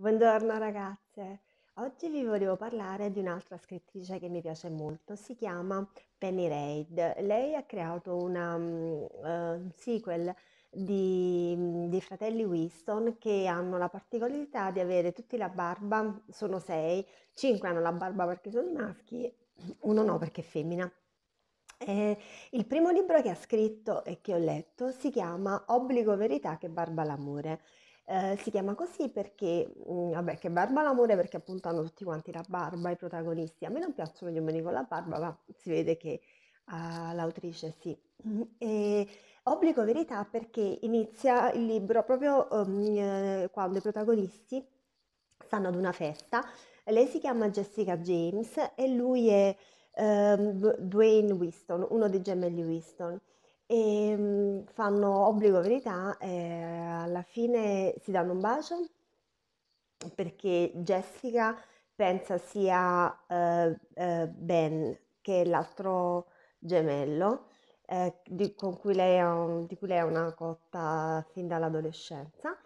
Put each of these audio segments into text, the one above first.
Buongiorno ragazze, oggi vi volevo parlare di un'altra scrittrice che mi piace molto, si chiama Penny Reid. Lei ha creato una um, sequel di, mm, di, fratelli Winston che hanno la particolarità di avere tutti la barba, sono sei, cinque hanno la barba perché sono maschi, uno no perché è femmina. Eh, il primo libro che ha scritto e che ho letto si chiama Obbligo verità che barba l'amore eh, si chiama così perché, mh, mm, vabbè, che barba l'amore perché appunto hanno tutti quanti la barba, i protagonisti. A me non piacciono gli uomini con la barba, ma si vede che uh, l'autrice sì. E obbligo verità perché inizia il libro proprio um, eh, quando i protagonisti stanno ad una festa. Lei si chiama Jessica James e lui è um, Dwayne Winston, uno dei gemelli Winston. E um, fanno obbligo verità eh, alla fine si danno un bacio perché Jessica pensa sia eh, eh, Ben, che è l'altro gemello, eh, di, cui un, di, cui lei è una cotta fin dall'adolescenza.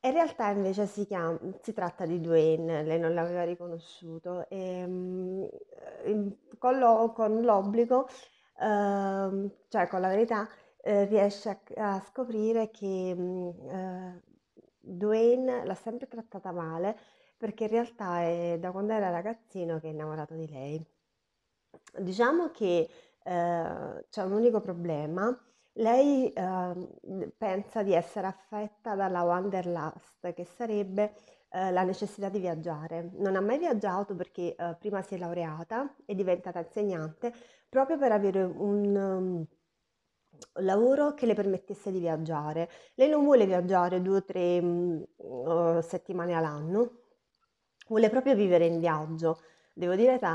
In realtà invece si, chiama, si, tratta di Dwayne, lei non l'aveva riconosciuto, e, ehm, con, lo, con l'obbligo, ehm, cioè con la verità, eh, riesce a, a, scoprire che mh, mhmm, eh, Dwayne l'ha sempre trattata male perché in realtà è da quando era ragazzino che è innamorato di lei. Diciamo che eh, c'è un unico problema, lei eh, pensa di essere affetta dalla wanderlust, che sarebbe eh, la necessità di viaggiare. Non ha mai viaggiato perché prima si è laureata, e diventata insegnante, proprio per avere un, lavoro che le permettesse di viaggiare. Lei non vuole viaggiare due o tre uh, settimane all'anno, vuole proprio vivere in viaggio. Devo dire che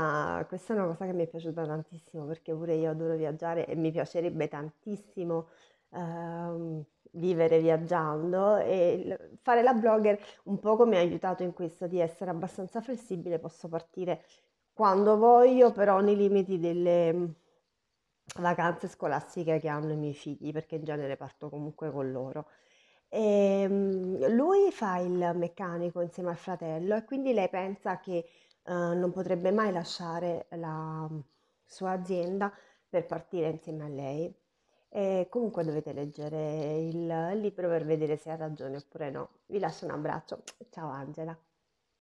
questa è una cosa che mi è piaciuta tantissimo perché pure io adoro viaggiare e mi piacerebbe tantissimo uh, vivere viaggiando e fare la blogger un po' mi ha aiutato in questo di essere abbastanza flessibile, posso partire quando voglio però nei limiti delle, vacanze scolastiche che hanno i miei figli, perché in genere parto comunque con loro. E ehm, lui fa il meccanico insieme al fratello e quindi lei pensa che eh, non potrebbe mai lasciare la mm, sua azienda per partire insieme a lei. E comunque dovete leggere il libro per vedere se ha ragione oppure no. Vi lascio un abbraccio. Ciao Angela.